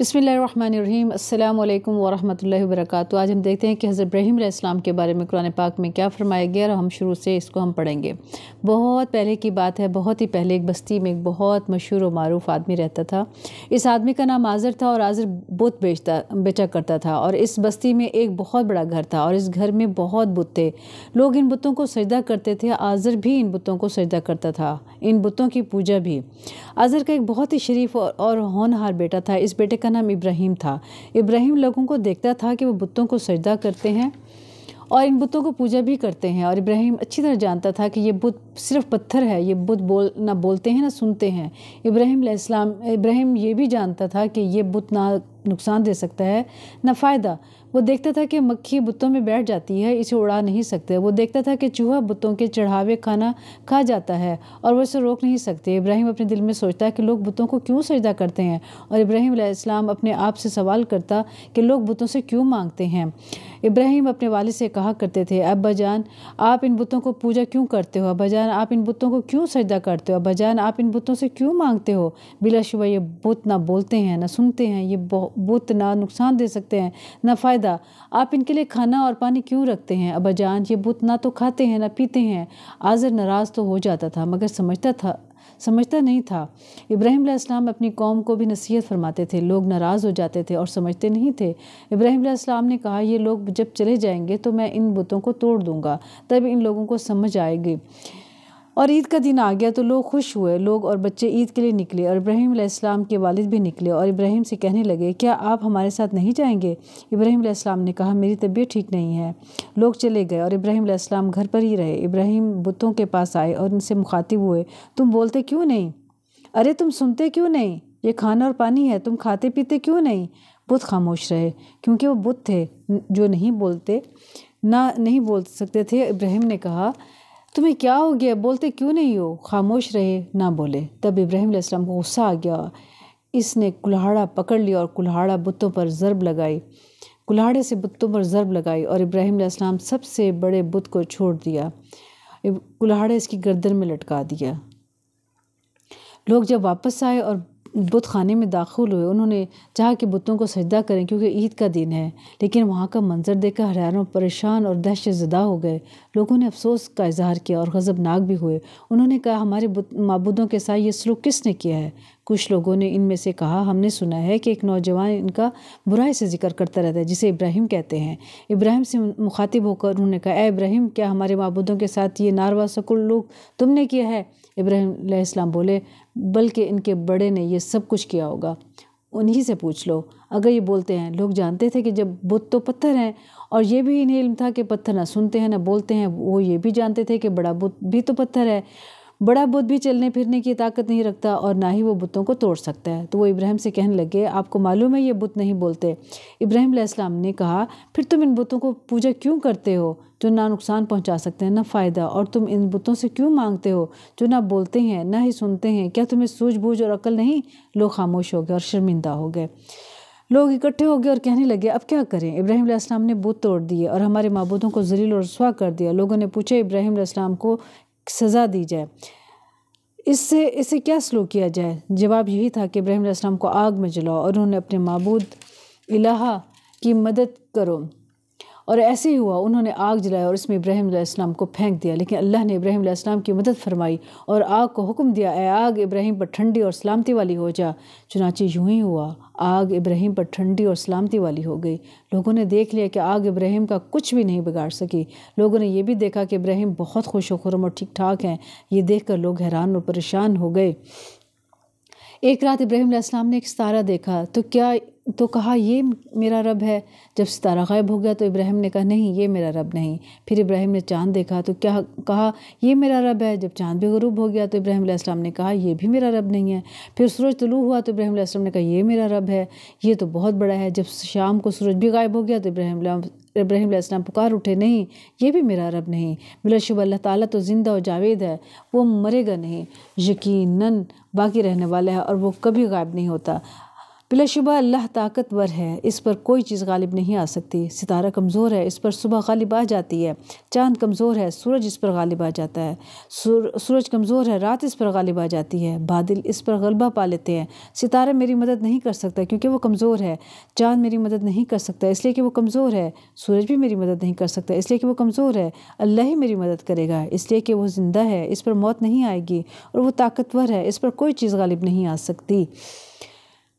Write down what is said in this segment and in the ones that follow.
बसमीम अल्लाम वरहमल वर्क आज हम देखते हैं कि हज़रत इब्राहिम के बारे में कुरान पाक में क्या फरमाया गया और हम शुरू से इसको हम पढ़ेंगे बहुत पहले की बात है बहुत ही पहले एक बस्ती में एक बहुत मशहूर और मरूफ आदमी रहता था इस आदमी का नाम आज़र था और आज़र बुत बेचता बेचा करता था और इस बस्ती में एक बहुत बड़ा घर था और इस घर में बहुत बुत थे लोग इन बुतों को सजदा करते थे आज़र भी इन बुतों को सजदा करता था इन बुतों की पूजा भी आज़र का एक बहुत ही शरीफ और होनहार बेटा था इस बेटे का जिसका नाम इब्राहिम था इब्राहिम लोगों को देखता था कि वो बुतों को सजदा करते हैं और इन बुतों को पूजा भी करते हैं और इब्राहिम अच्छी तरह जानता था कि ये बुत सिर्फ पत्थर है ये बुत बोल ना बोलते हैं ना सुनते हैं इब्राहिम इब्राहिम ये भी जानता था कि ये बुत ना नुकसान दे सकता है ना फ़ायदा वो देखता था कि मक्खी बुतों में बैठ जाती है इसे उड़ा नहीं सकते वो देखता था कि चूहा बुतों के चढ़ावे खाना खा जाता है और वह इसे रोक नहीं सकते इब्राहिम अपने दिल में सोचता है कि लोग बुतों को क्यों सजदा करते हैं और इब्राहिम इस्लाम अपने आप से सवाल करता कि लोग बुतों से क्यों मांगते हैं इब्राहिम अपने वाले से कहा करते थे अब्बा जान आप इन बुतों को पूजा क्यों करते हो अब्बा जान आप इन बुतों को क्यों सजदा करते हो अब्बा जान आप इन बुतों से क्यों मांगते हो बिलाशुबा ये बुत ना बोलते हैं ना सुनते हैं ये बुत ना नुकसान दे सकते हैं ना फ़ायदा आप इनके लिए खाना और पानी क्यों रखते हैं अबा जान ये बुत ना तो खाते हैं ना पीते हैं आज़र नाराज़ तो हो जाता था मगर समझता था समझता नहीं था इब्राहिम इस्लाम अपनी कौम को भी नसीहत फरमाते थे लोग नाराज़ हो जाते थे और समझते नहीं थे इब्राहिम इस्लाम ने कहा ये लोग जब चले जाएंगे तो मैं इन बुतों को तोड़ दूँगा तब इन लोगों को समझ आएगी और ईद का दिन आ गया तो लोग खुश हुए लोग और बच्चे ईद के लिए निकले और इब्राहिम इस्लाम के वालिद भी निकले और इब्राहिम से कहने लगे क्या आप हमारे साथ नहीं जाएंगे इब्राहिम इस्लाम ने कहा मेरी तबीयत ठीक नहीं है लोग चले गए और इब्राहिम इस्लाम घर पर ही रहे इब्राहिम बुतों के पास आए और उनसे मुखातिब हुए तुम बोलते क्यों नहीं अरे तुम सुनते क्यों नहीं ये खाना और पानी है तुम खाते पीते क्यों नहीं बुत खामोश रहे क्योंकि वो बुत थे जो नहीं बोलते ना नहीं बोल सकते थे इब्राहिम ने कहा तुम्हें क्या हो गया बोलते क्यों नहीं हो खामोश रहे ना बोले तब इब्राहिम इब्राहीम को गुस्सा आ गया इसने कुल्हाड़ा पकड़ लिया और कुल्हाड़ा बुतों पर ज़रब लगाई कुल्हाड़े से बुतों पर ज़रब लगाई और इब्राहिम इब्राहीम सबसे बड़े बुत को छोड़ दिया कुल्हाड़े इसकी गर्दन में लटका दिया लोग जब वापस आए और बुत खाने में दाखिल हुए उन्होंने चाह कि बुतों को सजदा करें क्योंकि ईद का दिन है लेकिन वहाँ का मंजर देखकर हरियाणों परेशान और दहशत ज़दा हो गए लोगों ने अफसोस का इजहार किया और गज़बनाक भी हुए उन्होंने कहा हमारे मबूदों के साथ ये सलूक किसने किया है कुछ लोगों ने इनमें से कहा हमने सुना है कि एक नौजवान इनका बुराई से जिक्र करता रहता है जिसे इब्राहिम कहते हैं इब्राहिम से मुखातिब होकर उन्होंने कहा इब्राहिम क्या हमारे मबूदों के साथ ये नारवा सकुल लोग तुमने किया है इब्राहिम इब्राहिम बोले बल्कि इनके बड़े ने ये सब कुछ किया होगा उन्हीं से पूछ लो अगर ये बोलते हैं लोग जानते थे कि जब बुत तो पत्थर हैं और ये भी इन्हें इल्म था कि पत्थर ना सुनते हैं ना बोलते हैं वो ये भी जानते थे कि बड़ा बुत भी तो पत्थर है बड़ा बुद्ध भी चलने फिरने की ताकत नहीं रखता और ना ही वो बुतों को तोड़ सकता है तो वो इब्राहिम से कहने लगे आपको मालूम है ये बुत नहीं बोलते इब्राहिम इस्लाम ने कहा फिर तुम इन बुतों को पूजा क्यों करते हो जो ना नुकसान पहुंचा सकते हैं ना फ़ायदा और तुम इन बुतों से क्यों मांगते हो जो ना बोलते हैं ना ही सुनते हैं क्या तुम्हें सूझबूझ और अकल नहीं लोग खामोश हो गए और शर्मिंदा हो गए लोग इकट्ठे हो गए और कहने लगे अब क्या करें इब्राहिम इस्लाम ने बुत तोड़ दिए और हमारे मबूदों को जलील और रसुआ कर दिया लोगों ने पूछा इब्राहिम इस्लाम को सज़ा दी जाए इससे इसे क्या स्लो किया जाए जवाब यही था कि इब्राहिम को आग में जलाओ और उन्होंने अपने मबूद इलाहा की मदद करो और ऐसे ही हुआ उन्होंने आग जलाई और इसमें इब्राहिम इस्लाम को फेंक दिया लेकिन अल्लाह ने इब्राहिम इस्लाम की मदद फरमाई और आग को हुक्म दिया ए आग इब्राहिम पर ठंडी और सलामती वाली हो जा चुनाची यूँ ही हुआ आग इब्राहिम पर ठंडी और सलामती वाली हो गई लोगों ने देख लिया कि आग इब्राहिम का कुछ भी नहीं बिगाड़ सकी लोगों ने यह भी देखा कि इब्राहिम बहुत खुश और ठीक ठाक हैं ये देख कर लोग हैरान और परेशान हो गए एक रात इब्राहिम अलैहिस्सलाम ने एक सितारा देखा तो क्या तो कहा ये मेरा रब है जब सितारा गायब हो गया तो इब्राहिम ने कहा नहीं ये मेरा रब नहीं फिर इब्राहिम ने चांद देखा तो क्या कहा ये मेरा रब है जब चांद भी गरूब हो गया तो इब्राहिम अलैहिस्सलाम ने कहा ये भी मेरा रब नहीं है फिर सूरज तलू हुआ तो इब्राहिम अलैहिस्सलाम ने कहा ये मेरा रब है ये तो बहुत बड़ा है जब शाम को सूरज भी गायब हो गया तो इब्राहिम इब्राहिम इस्लाम पुकार उठे नहीं ये भी मेरा रब नहीं बिलाशुब अल्लाह ताला तो ज़िंदा और जावेद है वो मरेगा नहीं यकीनन बाकी रहने वाला है और वो कभी गायब नहीं होता बिलाशुबा अल्लाह ताकतवर है इस पर कोई चीज़ गालिब नहीं आ सकती सितारा कमज़ोर है इस पर सुबह गालिब आ जाती है चांद कमज़ोर है सूरज इस पर गालिब आ जाता है सूर, सूरज कमज़ोर है रात इस पर गालिब आ जाती है बादल इस पर गलबा पा लेते हैं सितारा मेरी मदद नहीं कर सकता क्योंकि वो कमज़ोर है चांद मेरी मदद नहीं कर सकता इसलिए कि वो कमज़ोर है सूरज भी मेरी मदद नहीं कर सकता इसलिए कि वो कमज़ोर है अल्लाह ही मेरी मदद करेगा इसलिए कि वो ज़िंदा है इस पर मौत नहीं आएगी और वो ताकतवर है इस पर कोई चीज़ गालिब नहीं आ सकती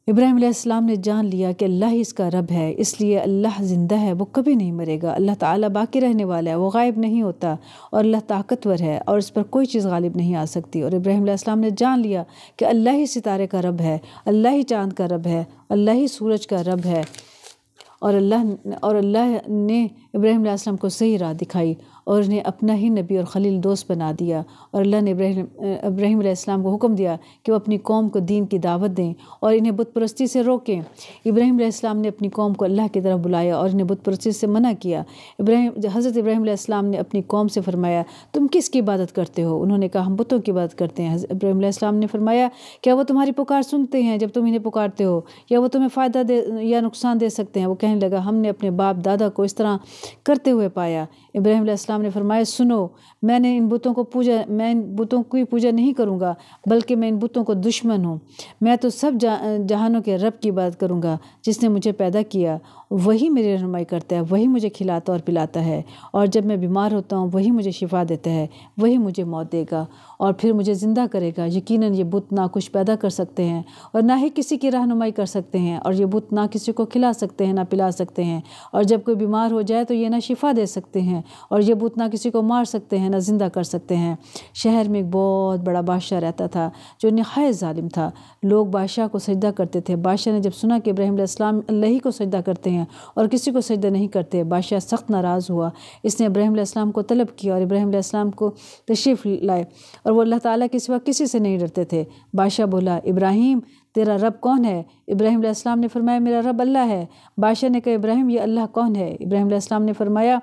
इब्राहिम ने जान लिया कि अल्लाह ही इसका रब है इसलिए अल्लाह ज़िंदा है वो कभी नहीं मरेगा अल्लाह ताला बाकी रहने वाला है वो गायब नहीं होता और अल्लाह ताकतवर है और इस पर कोई चीज़ गालिब नहीं आ सकती और इब्राहिम ने जान लिया कि अल्लाह ही सितारे का रब है अल्लाह ही चाँद का रब है अल्लाह ही सूरज का रब है और अल्लाह और अल्लाह ने इब्राहिम को सही राह दिखाई और उन्हें अपना ही नबी और खलील दोस्त बना दिया और अल्लाह ने इब्राहिम इब्राहिम इब्राहीम को हुक्म दिया कि वो अपनी कौम को दीन की दावत दें और इन्हें बुतपरस्ती से रोकें इब्राहिम इस्लाम ने अपनी कौम को अल्लाह की तरफ बुलाया और इन्हें बुतपरस्ती से मना किया इब्राहिम हज़रत इब्राहिम ने अपनी कौम से फरमाया तुम किस की इबादत करते हो उन्होंने कहा हम बुतों की इबादत करते हैं इब्राहिम इस्लाम ने फरमाया क्या वो तुम्हारी पुकार सुनते हैं जब तुम इन्हें पुकारते हो या वो तुम्हें फ़ायदा दे या नुकसान दे सकते हैं वो कहने लगा हमने अपने बाप दादा को इस तरह करते हुए पाया इब्राहिम ने फरमाया सुनो मैंने इन बुतों को पूजा मैं इन बुतों की पूजा नहीं करूँगा बल्कि मैं इन बुतों को दुश्मन हूँ मैं तो सब जहानों के रब की बात करूँगा जिसने मुझे पैदा किया वही मेरी रहनुमाई करता है वही मुझे खिलाता और पिलाता है और जब मैं बीमार होता हूँ वही मुझे शिफा देता है वही मुझे मौत देगा और फिर मुझे ज़िंदा करेगा यकीन ये बुत ना कुछ पैदा कर सकते हैं और ना ही किसी की रहनुमाई कर सकते हैं और ये बुत ना किसी को खिला सकते हैं ना पिला सकते हैं और जब कोई बीमार हो जाए तो ये ना शिफा दे सकते हैं और ये बुत ना किसी को मार सकते हैं है ना ज़िंदा कर सकते हैं शहर में एक बहुत बड़ा बादशाह रहता था जो नहाय ालिम था लोग बादशाह को सजदा करते थे बादशाह ने जब सुना कि इब्राहिम इस्लाम अल्लाह ही को सजदा करते हैं और किसी को सजदा नहीं करते बादशाह सख्त नाराज़ हुआ इसने इब्राहिम इस्लाम को तलब किया और इब्राहिम इस्लाम को तशरीफ़ लाए और वो अल्लाह ताली के सिवा किसी से नहीं डरते थे बादशाह बोला इब्राहिम तेरा रब कौन है इब्राहिम इब्राहीम ने फरमाया मेरा रब अल्लाह है बादशाह ने कहा इब्राहिम ये अल्लाह कौन है इब्राहिम इब्राहीम ने फरमाया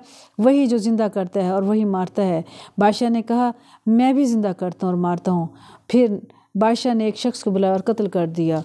वही जो ज़िंदा करता है और वही मारता है बादशाह ने कहा मैं भी ज़िंदा करता हूँ और मारता हूँ फिर बादशाह ने एक शख्स को बुलाया और कत्ल कर दिया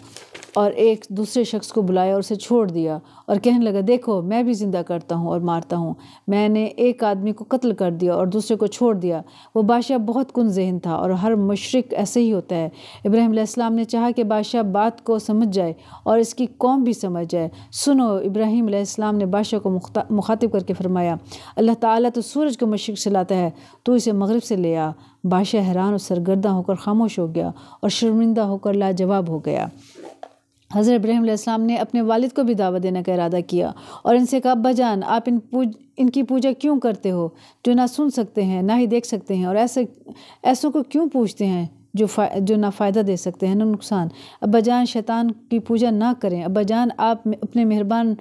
और एक दूसरे शख्स को बुलाया और उसे छोड़ दिया और कहने लगा देखो मैं भी ज़िंदा करता हूँ और मारता हूँ मैंने एक आदमी को कत्ल कर दिया और दूसरे को छोड़ दिया वो बादशाह बहुत कन जहन था और हर मशरक ऐसे ही होता है इब्राहिम ने चाहा कि बादशाह बात को समझ जाए और इसकी कौम भी समझ जाए सुनो इब्राहिम इस्लाम ने बादशाह को मुखातिब करके फरमाया अल्लाह ताली तो सूरज को मशरक से लाता है तो इसे मगरब से ले आ बादशाह हैरान और सरगर्दा होकर खामोश हो गया और शर्मिंदा होकर लाजवाब हो गया हज़रत इब्राहिम ने अपने वालिद को भी दावा देने का इरादा किया और इनसे कहा बजान आप इन पूज इनकी पूजा क्यों करते हो जो ना सुन सकते हैं ना ही देख सकते हैं और ऐसे ऐसों को क्यों पूछते हैं जो जो ना फ़ायदा दे सकते हैं ना नुकसान अब्बा जान शैतान की पूजा ना करें अब्बा जान आप अपने मेहरबान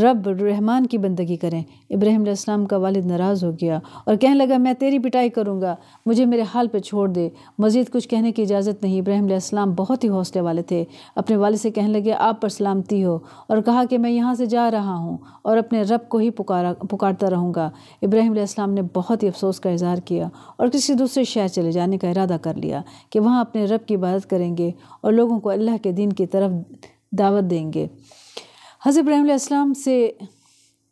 रब रहमान की बंदगी करें इब्राहिम इस्लाम का वालिद नाराज़ हो गया और कहने लगा मैं तेरी पिटाई करूँगा मुझे मेरे हाल पर छोड़ दे मज़ीद कुछ कहने की इजाज़त नहीं इब्राहिम इस्लाम बहुत ही हौसले वाले थे अपने वाले से कहने लगे आप पर सलामती हो और कहा कि मैं यहाँ से जा रहा हूँ और अपने रब को ही पुकारा पुकारता रहूँगा इब्राहिम ने बहुत ही अफसोस का इजहार किया और किसी दूसरे शहर चले जाने का इरादा कर लिया कि वहाँ अपने रब की इबादत करेंगे और लोगों को अल्लाह के दिन की तरफ दावत देंगे हज़रत इब्राहिम से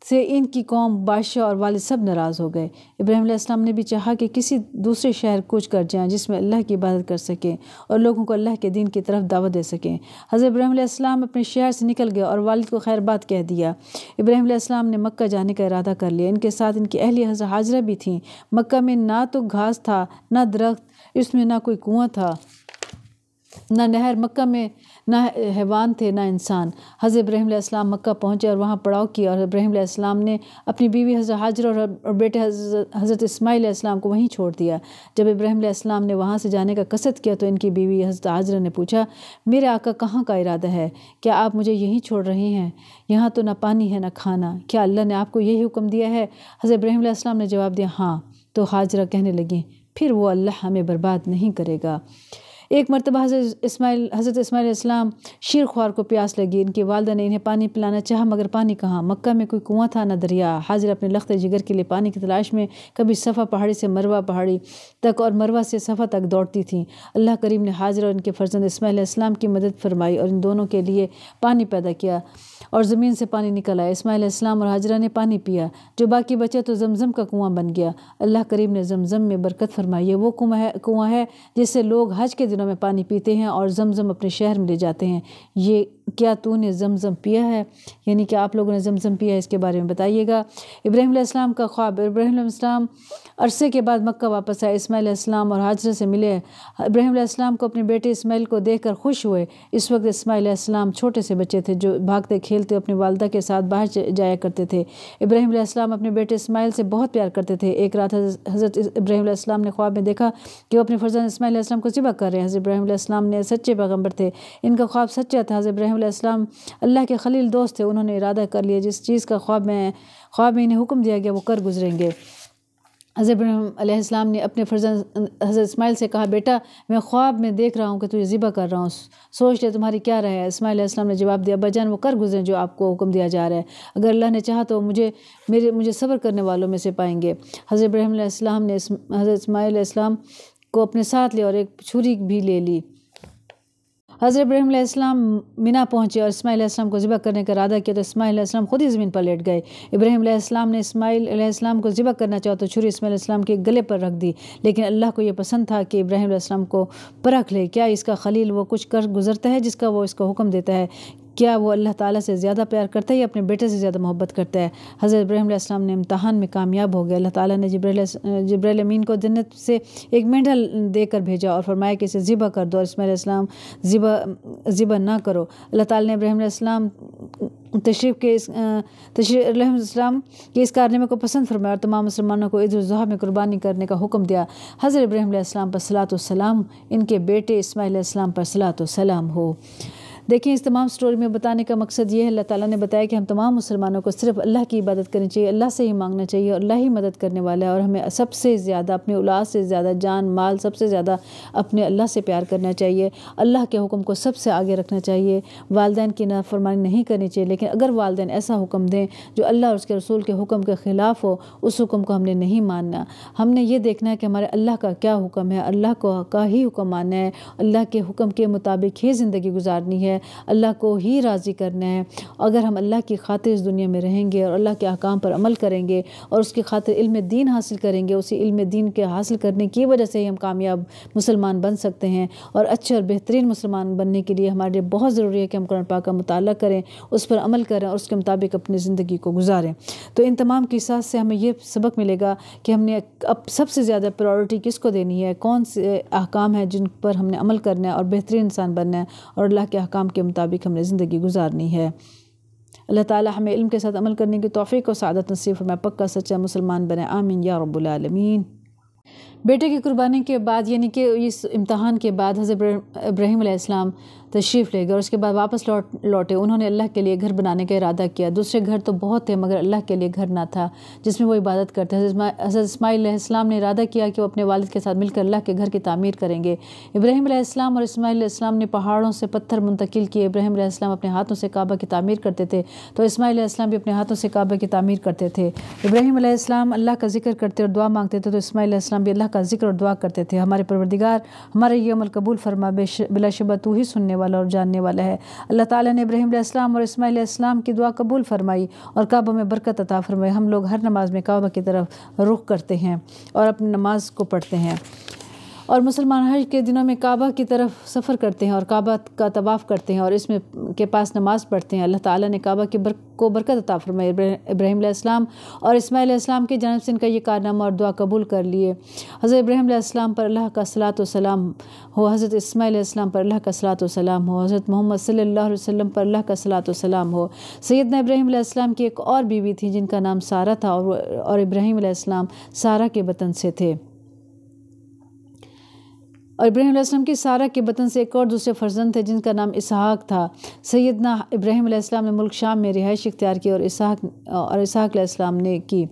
से इनकी कौम बादशाह और वाले सब नाराज़ हो गए इब्राहिम ने भी चाहा कि किसी दूसरे शहर कूच कर जाएं जिसमें अल्लाह की इबादत कर सकें और लोगों को अल्लाह के दिन की तरफ दावत दे सकें हज़रत इब्राहिम अपने शहर से निकल गए और वालिद को खैरबाद कह दिया इब्राहिम ने मक्का जाने का इरादा कर लिया इनके साथ इनकी अहली हज़र हाजरा भी थी मक्का में ना तो घास था ना दरख्त इसमें ना कोई कुआं था ना नहर मक्का में ना हैवान थे ना इंसान हज़रत इब्राहिम इस्लाम मक्का पहुँचे और वहाँ पड़ाव किया और इब्राहिम ने अपनी बीवी हज़रत हाजर और बेटे हज़रत इस्माईल इस्लाम को वहीं छोड़ दिया जब इब्राहिम इस्लाम ने वहाँ से जाने का कसरत किया तो इनकी बीवी हज़रत हाजरा ने पूछा मेरे आका कहाँ का इरादा है क्या आप मुझे यहीं छोड़ रही हैं यहाँ तो ना पानी है ना खाना क्या अल्लाह ने आपको यही हुक्म दिया है हज़रत इब्राहिम इस्लाम ने जवाब दिया हाँ तो हाजरा कहने लगी फिर वो अल्लाह हमें बर्बाद नहीं करेगा एक मरतबा हज़रत इसमाइल हज़रत इसमाइल इस्लाम शीर ख्वार को प्यास लगी इनके वालदा ने इन्हें पानी पिलाना चाहा मगर पानी कहाँ मक्का में कोई कुआं था ना दरिया हाजिर अपने लख्त जिगर के लिए पानी की तलाश में कभी सफ़ा पहाड़ी से मरवा पहाड़ी तक और मरवा से सफ़ा तक दौड़ती थी अल्लाह करीम ने हाजिर और इनके फर्जंद इसमाइल इस्लाम की मदद फरमाई और इन दोनों के लिए पानी पैदा किया और ज़मीन से पानी निकल आया इसमाइल इस्लाम और हाजरा ने पानी पिया जो बाकी बचा तो जमजम का कुआं बन गया अल्लाह करीम ने जमजम में बरकत फरमाई है वो कुआं है कुआं है जिससे लोग हज के दिनों में पानी पीते हैं और जमजम अपने शहर में ले जाते हैं ये क्या तूने जमजम पिया है यानी कि आप लोगों ने जमजम पिया है इसके बारे में बताइएगा इब्राहिम इस्लाम का ख्वाब इब्राहिम इस्लाम अरसे के बाद मक्का वापस आए इसमाइल इस्लाम और हाजरा से मिले इब्राहिम इस्लाम को अपने बेटे इसमाइल को देख खुश हुए इस वक्त इसमाइल इस्लाम छोटे से बच्चे थे जो भागते खेलते अपने वालदा के साथ बाहर जाया करते थे इब्राहिम इब्राहिम अपने बेटे इसमाइल से बहुत प्यार करते थे एक रात हज़रत इब्राहिम ने ख्वाब में देखा कि वो अपने फर्जन इसमाइल को ज़िबा कर रहे हैं हज़रत इब्राहिम ने सच्चे पैगम्बर थे इनका ख्वाब सच्चा था हज़रत इब्राहिम अल्लाह के खलील दोस्त थे उन्होंने इरादा कर लिया जिस चीज़ का ख्वाब में ख्वाब में इन्हें हुक्म दिया गया वो कर गुजरेंगे हज़रत ने अपने फर्जंद हज़रत इसमाइल से कहा बेटा मैं ख्वाब में देख रहा हूँ कि तुझे ज़िबा कर रहा हूँ सोच ले तुम्हारी क्या रहा है इसमाइल ने जवाब दिया जान वो कर गुजरें जो आपको हुक्म दिया जा रहा है अगर अल्लाह ने चाहा तो मुझे मेरे मुझे सब्र करने वालों में से पाएंगे हज़र इब्राहिम ने हज़रत इसमाइल को अपने साथ लिया और एक छुरी भी ले ली हज़रत इब्राहिम इस्लाम मिना पहुँचे और इस्माइल इस्लाम को ज़िबा करने का इरादा किया तो इस्माइल इस्लाम खुद ही ज़मीन पर लेट गए इब्राहिम इस्लाम ने इस्माइल इस्लाम को ज़िबा करना चाहा तो छुरी इस्माइल इस्लाम के गले पर रख दी लेकिन अल्लाह को यह पसंद था कि इब्राहिम इस्लाम को परख ले क्या इसका खलील वो कुछ कर गुजरता है जिसका वो इसको हुक्म देता है क्या वो अल्लाह ताला से ज़्यादा प्यार करता है या अपने बेटे से ज़्यादा मोहब्बत करता है हज़रत इब्राहिम ने इम्तहान में कामयाब हो गए अल्लाह ताला ने जब्रैल अमीन को जन्नत से एक मेंढल देकर भेजा और फरमाया कि इसे ज़िबा कर दो और इसमाम ज़िबा ज़िबा ना करो अल्लाह ताला ने इब्राहिम तशरीफ़ के इस तशरीम के इस कारनामे को पसंद फरमाया और तमाम मुसलमानों को ईदाजी में कुर्बानी करने का हुक्म दिया हज़रत इब्राहिम पर सलात सलाम इनके बेटे इसमाईसम पर सलात सलाम हो देखिए इस तमाम स्टोरी में बताने का मकसद ये है अल्लाह ताला ने बताया कि हम तमाम मुसलमानों को सिर्फ अल्लाह की इबादत करनी चाहिए अल्लाह से ही मांगना चाहिए और अल्लाह ही मदद करने वाला है और हमें सबसे ज़्यादा अपने उलाद से ज़्यादा जान माल सबसे ज़्यादा अपने अल्लाह से प्यार करना चाहिए अल्लाह के हुक्म को सबसे आगे रखना चाहिए वालदे की नाफरमानी नहीं करनी चाहिए लेकिन अगर वालदे ऐसा हुक्म दें जो अल्लाह और उसके रसूल के हुक्म के ख़िलाफ़ हो उस हुक्म को हमने नहीं मानना हमने ये देखना है कि हमारे अल्लाह का क्या हुक्म है अल्लाह को का ही हुक्म मानना है अल्लाह के हुक्म के मुताबिक ही ज़िंदगी गुजारनी है अल्लाह को ही राज़ी करना है अगर हम अल्लाह की खातिर इस दुनिया में रहेंगे और अल्लाह के अहकाम पर अमल करेंगे और उसकी खातिर इल्म दीन हासिल करेंगे उसी इल्म दीन के हासिल करने की वजह से ही हम कामयाब मुसलमान बन सकते हैं और अच्छे और बेहतरीन मुसलमान बनने के लिए हमारे लिए बहुत ज़रूरी है कि हम कुरान पाक का मुताल करें उस पर अमल करें और उसके मुताबिक अपनी ज़िंदगी को गुजारें तो इन तमाम किसास से हमें यह सबक मिलेगा कि हमने अब सबसे ज़्यादा प्रायोरिटी किसको देनी है कौन से अहकाम है जिन पर हमने अमल करना है और बेहतरीन इंसान बनना है और अल्लाह के अहकाम के मुताबिक हमने ज़िंदगी गुजारनी है अल्लाह ताला हमें इल्म के साथ अमल करने की तोफ़ी और सदत नसीब हमें पक्का सच्चा मुसलमान बने आमीन या रबालमीन बेटे की कुर्बानी के बाद यानी कि इस इम्तहान के बाद हज़रत इब्राहिम तशरीफ़ ले गए और उसके बाद वापस लौट लौटे उन्होंने अल्लाह के लिए घर बनाने का इरादा किया दूसरे घर तो बहुत थे मगर अल्लाह के लिए घर ना था जिसमें वो इबादत करते हज़रत इसमाईल इस्लाम ने इरादा किया कि वो अपने वालद के साथ मिलकर अल्लाह के घर की तमीर करेंगे इब्राहिम इस्लाम और इसमाईल इस्लाम ने पहाड़ों से पत्थर मुंतकिल किए इब्राहिम इस्लाम अपने हाथों से काबा की तमीर करते थे तो इसमाईल इस्लाम भी अपने हाथों से काबा की तमीर करते थे इब्राहिम इस्लाम अल्लाह का जिक्र करते और दुआ मांगते थे तो इसमाईल इस्लाम भी अल्लाह का जिक्र और दुआ करते थे हमारे परवरदिगार हमारे ये अमल कबूल फरमा बिलाशबा तू ही सुनने वाला और जानने वाला है अल्लाह ताला ने इब्राहिम इस्लाम और इसमाईल इस्लाम की दुआ कबूल फरमाई और काबा में बरकत अता फरमाई हम लोग हर नमाज में काबा की तरफ रुख करते हैं और अपनी नमाज को पढ़ते हैं और मुसलमान हज के दिनों में काबा की तरफ सफ़र करते हैं और काबा का तवाफ़ करते हैं और इसमें के पास नमाज़ पढ़ते हैं अल्लाह ताला ने काबा के बर को बरकत अता फरमाई इब्राहिम इस्लाम और इसमाईल इस्लाम की जन्म से इनका ये कारनामा और दुआ कबूल कर लिए हज़रत इब्राहिम इस्लाम पर अल्लाह का सलात सलाम हो हज़रत इसमाईल पर अल्लाह का सलात सलाम हो हज़रत मोहम्मद सल्ला वसम पर अल्लाह का सलात सलाम हो सैदना इब्राहिम की एक और बीवी थी जिनका नाम सारा था और इब्राहिम सारा के वतन से थे और इब्राहिम इब्राहीम की सारा के बतन से एक और दूसरे फर्जंद थे जिनका नाम इसहाक था सैदना इब्राहिम इब्राहीम ने मुल्क शाम में रिहाइश इख्तियार की और इसहाक और इसहाक अलैहिस्सलाम ने की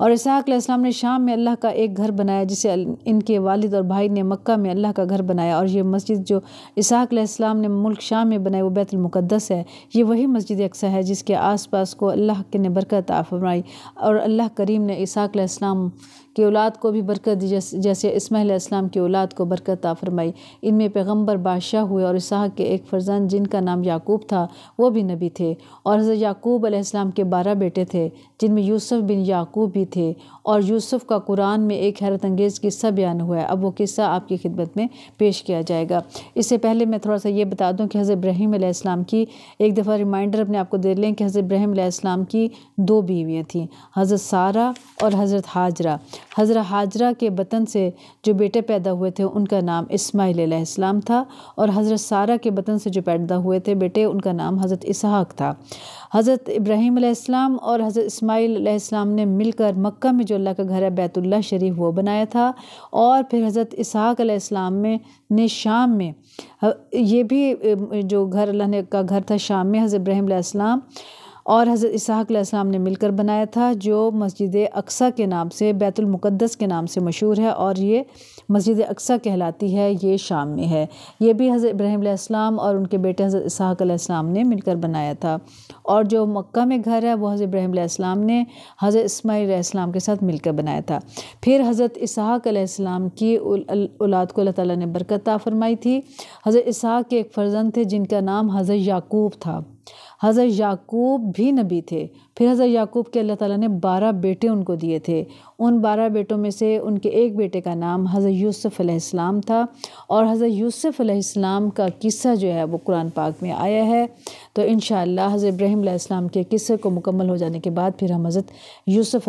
और इसहाक ने शाम में अल्लाह का एक घर बनाया जिसे इनके वालिद और भाई ने मक्का में अल्लाह का घर बनाया और ये मस्जिद जो इसहाक इस्लाम ने मुल्क शाम में बनाई वो बैतुलमक़दस है ये वही मस्जिद अक्सा है जिसके आस पास को अल्लाह के ने बरकत फरमाई और अल्लाह करीम ने इसहाक इस्लाम की औलाद को भी बरकत दी जैसे इसमाईल इस्लाम की औलाद को बरकत फरमाई इनमें पैगम्बर बादशाह हुए और इसहाक के एक फर्जंद जिनका नाम याकूब था वो भी नबी थे और हज़रत याकूब अलैहिस्सलाम के बारह बेटे थे जिनमें यूसुफ बिन याकूब भी थे और यूसुफ का कुरान में एक हैरत अंगेज़ किस्सा बयान हुआ है अब वो किस्सा आपकी खिदमत में पेश किया जाएगा इससे पहले मैं थोड़ा सा ये बता दूँ कि हज़रत इब्राहिम आसमाम की एक दफ़ा रिमाइंडर अपने आपको दे लें कि हज़रत इब्राहिम आसमाम की दो बीवियाँ थीं हज़रत सारा और हज़रत हाजरा हज़रा हाजरा के बतन से जो बेटे पैदा हुए थे उनका नाम इसमाईल इस्लाम था और हज़रत सारा के बतन से जो पैदा हुए थे बेटे उनका नाम हज़रत इसहाक था हज़रत इब्राहीम इस्लाम और हज़रत इसमाईल इस्लाम ने मिलकर मक्का में जो अल्लाह का घर है बैतुल्ला शरीफ वो बनाया था और फिर हज़रत इसहाक इस्लाम में ने शाम में ये भी जो घर अल्लाह ने का घर था शाम में हज़रत इब्राहिम और हज़रत इसहाक़ाम ने मिलकर बनाया था जो मस्जिद अक्सा के नाम से बैतुलमक़दस के नाम से मशहूर है और ये मस्जिद अक्सा कहलाती है ये शाम में है ये भी हज़रत इब्राहीम और उनके बेटे हज़रत इसहाक़ाम ने मिलकर बनाया था और जो मक्का में घर है वो हज़रत इब्राहीम ने हज़रत इस्लाम के साथ मिलकर बनाया था फिर हज़रत इसहाक़ाम की औलाद को अल्लाह तरकत फरमाई थी हज़रत इसहाक़ के एक फ़र्जंद थे जिनका नाम हज़रत याकूब था हज़रत याकूब भी नबी थे फिर हज़रत याकूब के अल्लाह ताला ने बारह बेटे उनको दिए थे उन बारह बेटों में से उनके एक बेटे का नाम हज़रत यूसुफ़ अलैहिस्सलाम था और हज़रत यूसुफ़ अलैहिस्सलाम का किस्सा जो है वो कुरान पाक में आया है तो इन हज़र इब्राहिम के किस्से को मुकम्मल हो जाने के बाद फिर हम हज़रत यूसुफ़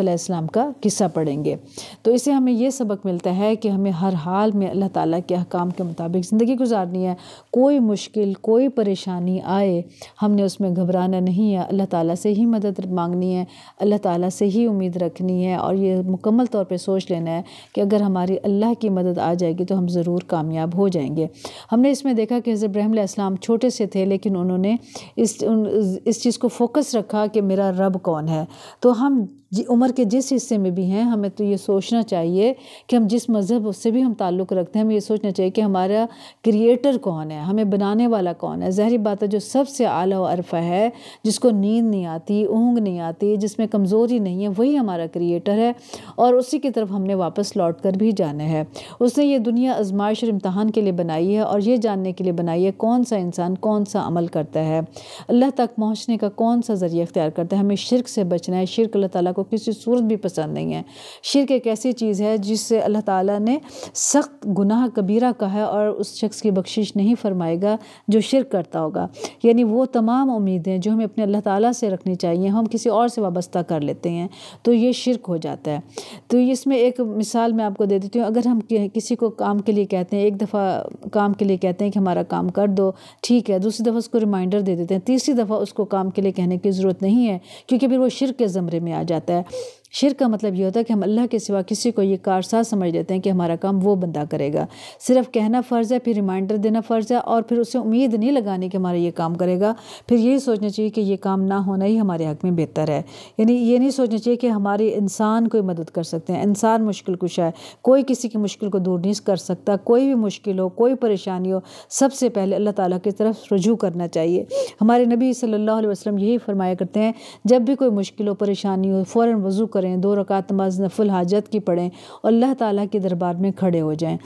का किस्सा पढ़ेंगे तो इसे हमें यह सबक मिलता है कि हमें हर हाल में अल्लाह ताला के अहकाम के मुताबिक ज़िंदगी गुजारनी है कोई मुश्किल कोई परेशानी आए हमने उसमें घबराना नहीं है अल्लाह ताली से ही मदद मांगनी है अल्लाह ताली से ही उम्मीद रखनी है और ये मुकम्मल तौर पर सोच लेना है कि अगर हमारी अल्लाह की मदद आ जाएगी तो हम ज़रूर कामयाब हो जाएंगे हमने इसमें देखा कि हज़र इब्राहिम छोटे से थे लेकिन उन्होंने इस इस चीज़ को फोकस रखा कि मेरा रब कौन है तो हम जी उम्र के जिस हिस्से में भी हैं हमें तो ये सोचना चाहिए कि हम जिस मज़हब उससे भी हम ताल्लुक़ रखते हैं हमें ये सोचना चाहिए कि हमारा क्रिएटर कौन है हमें बनाने वाला कौन है जहरी बात है जो सबसे आला अरफा है जिसको नींद नहीं आती ऊँग नहीं आती जिसमें कमज़ोरी नहीं है वही हमारा क्रिएटर है और उसी की तरफ हमने वापस लौट कर भी जाना है उसने ये दुनिया आजमाइश और इम्तहान के लिए बनाई है और ये जानने के लिए बनाई है कौन सा इंसान कौन सा अमल करता है अल्लाह तक पहुँचने का कौन सा ज़रिया इख्तियार करता है हमें शिरक से बचना है शिरक अल्लाह ताली को को किसी सूरत भी पसंद नहीं है शिरक एक ऐसी चीज़ है जिससे अल्लाह ताला ने सख्त गुनाह कबीरा कहा है और उस शख्स की बख्शिश नहीं फरमाएगा जो शिरक करता होगा यानी वो तमाम उम्मीदें जो हमें अपने अल्लाह ताला से रखनी चाहिए हम किसी और से वाबस्ता कर लेते हैं तो ये शिरक हो जाता है तो इसमें एक मिसाल मैं आपको दे देती हूँ अगर हम किसी को काम के लिए कहते हैं एक दफ़ा काम के लिए कहते हैं कि हमारा काम कर दो ठीक है दूसरी दफ़ा उसको रिमाइंडर दे देते हैं तीसरी दफ़ा उसको काम के लिए कहने की ज़रूरत नहीं है क्योंकि फिर वो शिर के ज़मरे में आ जाता है there शिर का मतलब ये होता है कि हम अल्लाह के सिवा किसी को ये कारसाज समझ लेते हैं कि हमारा काम वो बंदा करेगा सिर्फ कहना फ़र्ज़ है फिर रिमाइंडर देना फ़र्ज़ है और फिर उसे उम्मीद नहीं लगानी कि हमारा ये काम करेगा फिर यही सोचना चाहिए कि ये काम ना होना ही हमारे हक में बेहतर है यानी ये नहीं सोचना चाहिए कि हमारे इंसान कोई मदद कर सकते हैं इंसान मुश्किल कुछ है कोई किसी की मुश्किल को दूर नहीं कर सकता कोई भी मुश्किल हो कोई परेशानी हो सबसे पहले अल्लाह ताली की तरफ रजू करना चाहिए हमारे नबी सल्ला वसलम यही फरमाया करते हैं जब भी कोई मुश्किल हो परेशानी हो फ़ौर वज़ू कर करें दो रकात नमाज नफुल हाजत की पढ़ें और अल्लाह ताला के दरबार में खड़े हो जाएं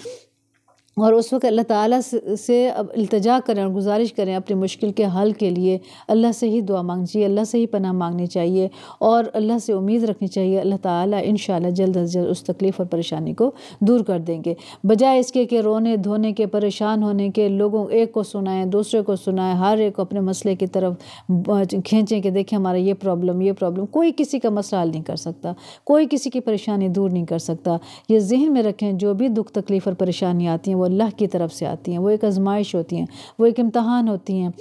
और उस वक़्त अल्लाह ताला से अब इल्तजा करें और गुजारिश करें अपनी मुश्किल के हल के लिए अल्लाह से ही दुआ मांगनी चाहिए अल्लाह से ही पनाह मांगनी चाहिए और अल्लाह से उम्मीद रखनी चाहिए अल्लाह ताला इन जल्द अज जल्द उस तकलीफ़ और परेशानी को दूर कर देंगे बजाय इसके कि रोने धोने के परेशान होने के लोगों एक को सुनाएँ दूसरे को सुनाएं हर एक को अपने मसले की तरफ खींचें कि देखें हमारा ये प्रॉब्लम ये प्रॉब्लम कोई किसी का मसला हल नहीं कर सकता कोई किसी की परेशानी दूर नहीं कर सकता ये जहन में रखें जो भी दुख तकलीफ़ और परेशानी आती हैं वो अल्लाह की तरफ से आती हैं वो एक आजमाइश होती हैं वो एक इम्तहान होती हैं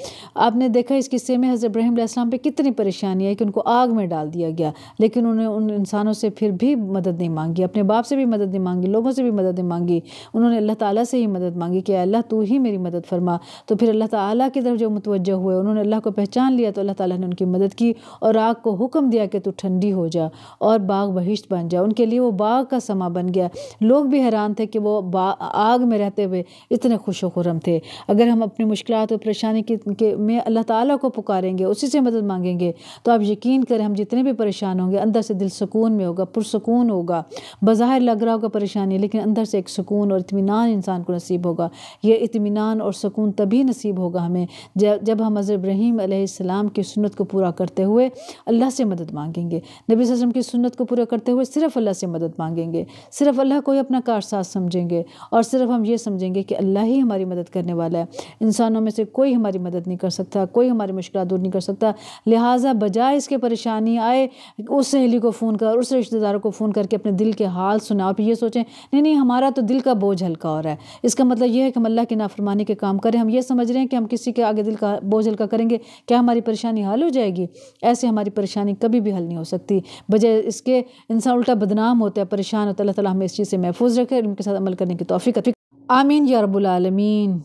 आपने देखा इस किस्से में हज़रत इब्राहिम पर कितनी परेशानी है कि उनको आग में डाल दिया गया लेकिन उन्होंने उन इंसानों से फिर भी मदद नहीं मांगी अपने बाप से भी मदद नहीं मांगी लोगों से भी मदद नहीं मांगी उन्होंने अल्लाह ताला से ही मदद मांगी कि अल्लाह तू ही मेरी मदद फरमा तो फिर अल्लाह ताला की तरफ जो मुतवजह हुए उन्होंने अल्लाह को पहचान लिया तो अल्लाह ताला ने उनकी मदद की और आग को हुक्म दिया कि तू ठंडी हो जा और बाग बहिश्त बन जा उनके लिए वो बाग का समा बन गया लोग भी हैरान थे कि वो आग में रहते रहते हुए इतने खुश खुरम थे अगर हम अपनी मुश्किल और परेशानी के में अल्लाह ताला को पुकारेंगे उसी से मदद मांगेंगे तो आप यकीन करें हम जितने भी परेशान होंगे अंदर से दिल सुकून में होगा पुरसकून होगा बाहर लग रहा होगा परेशानी लेकिन अंदर से एक सुकून और इतमान इंसान को नसीब होगा ये इतमान और सुकून तभी नसीब होगा हमें जब हम हज़र इब्राहिम आसमाम की सुनत को पूरा करते हुए अल्लाह से मदद मांगेंगे नबी वसम की सुनत को पूरा करते हुए सिर्फ़ अल्लाह से मदद मांगेंगे सिर्फ अल्लाह को ही अपना कारसाज समझेंगे और सिर्फ हम ये समझेंगे कि अल्लाह ही हमारी मदद करने वाला है इंसानों में से कोई हमारी मदद नहीं कर सकता कोई हमारी मुश्किल दूर नहीं कर सकता लिहाजा बजाय इसके परेशानी आए उस सहेली को फ़ोन कर उस रिश्तेदारों को फ़ोन करके अपने दिल के हाल सुना और फिर ये सोचें नहीं नहीं हमारा तो दिल का बोझ हल्का हो रहा है इसका मतलब यह है कि हम अल्लाह की नाफरमानी के काम करें हम ये समझ रहे हैं कि हम किसी के आगे दिल का बोझ हल्का करेंगे क्या हमारी परेशानी हल हो जाएगी ऐसे हमारी परेशानी कभी भी हल नहीं हो सकती बजाय इसके इंसान उल्टा बदनाम होता है परेशान होता है अल्लाह तला हमें इस चीज़ से महफूज रखे उनके साथ अमल करने की तोफ़ी आमीन या रब्बुल आलमीन